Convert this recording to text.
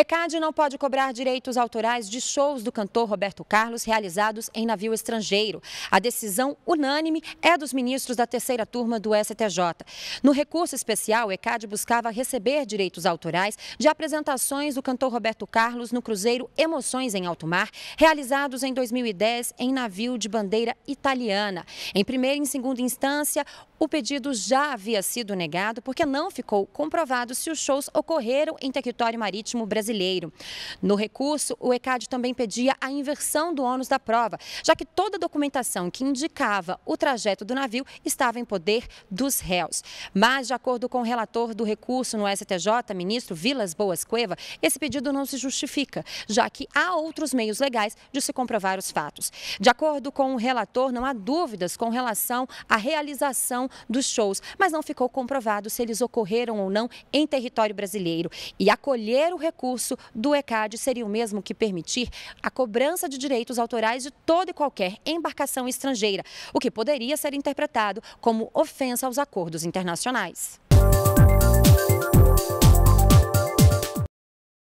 ECAD não pode cobrar direitos autorais de shows do cantor Roberto Carlos realizados em navio estrangeiro. A decisão unânime é dos ministros da terceira turma do STJ. No recurso especial, ECAD buscava receber direitos autorais de apresentações do cantor Roberto Carlos no cruzeiro Emoções em Alto Mar, realizados em 2010 em navio de bandeira italiana. Em primeira e em segunda instância, o pedido já havia sido negado porque não ficou comprovado se os shows ocorreram em território marítimo brasileiro brasileiro. No recurso, o ECAD também pedia a inversão do ônus da prova, já que toda a documentação que indicava o trajeto do navio estava em poder dos réus. Mas, de acordo com o relator do recurso no STJ, ministro Vilas Boas Cueva, esse pedido não se justifica, já que há outros meios legais de se comprovar os fatos. De acordo com o relator, não há dúvidas com relação à realização dos shows, mas não ficou comprovado se eles ocorreram ou não em território brasileiro. E acolher o recurso recurso do ECAD seria o mesmo que permitir a cobrança de direitos autorais de toda e qualquer embarcação estrangeira, o que poderia ser interpretado como ofensa aos acordos internacionais.